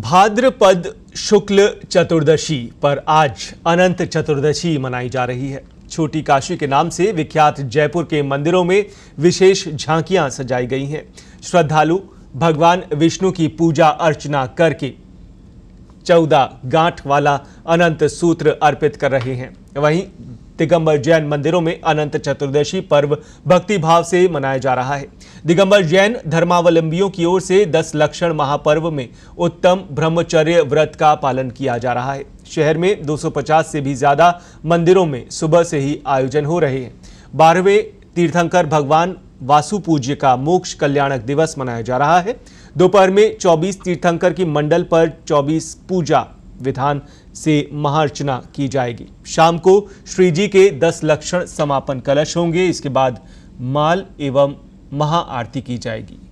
भाद्रपद शुक्ल चतुर्दशी पर आज अनंत चतुर्दशी मनाई जा रही है छोटी काशी के नाम से विख्यात जयपुर के मंदिरों में विशेष झांकियां सजाई गई हैं श्रद्धालु भगवान विष्णु की पूजा अर्चना करके चौदह गांठ वाला अनंत सूत्र अर्पित कर रहे हैं वहीं दिगंबर जैन मंदिरों में अनंत चतुर्दशी पर्व भक्तिभाव से मनाया जा रहा है दिगंबर जैन धर्मावलंबियों की ओर से दस लक्षण महापर्व में उत्तम ब्रह्मचर्य व्रत का पालन किया जा रहा है शहर में 250 से भी ज्यादा मंदिरों में सुबह से ही आयोजन हो रहे हैं बारहवें तीर्थंकर भगवान वासु पूज्य का मोक्ष कल्याणक दिवस मनाया जा रहा है दोपहर में 24 तीर्थंकर की मंडल पर 24 पूजा विधान से महाअर्चना की जाएगी शाम को श्री जी के दस लक्षण समापन कलश होंगे इसके बाद माल एवं महाआरती की जाएगी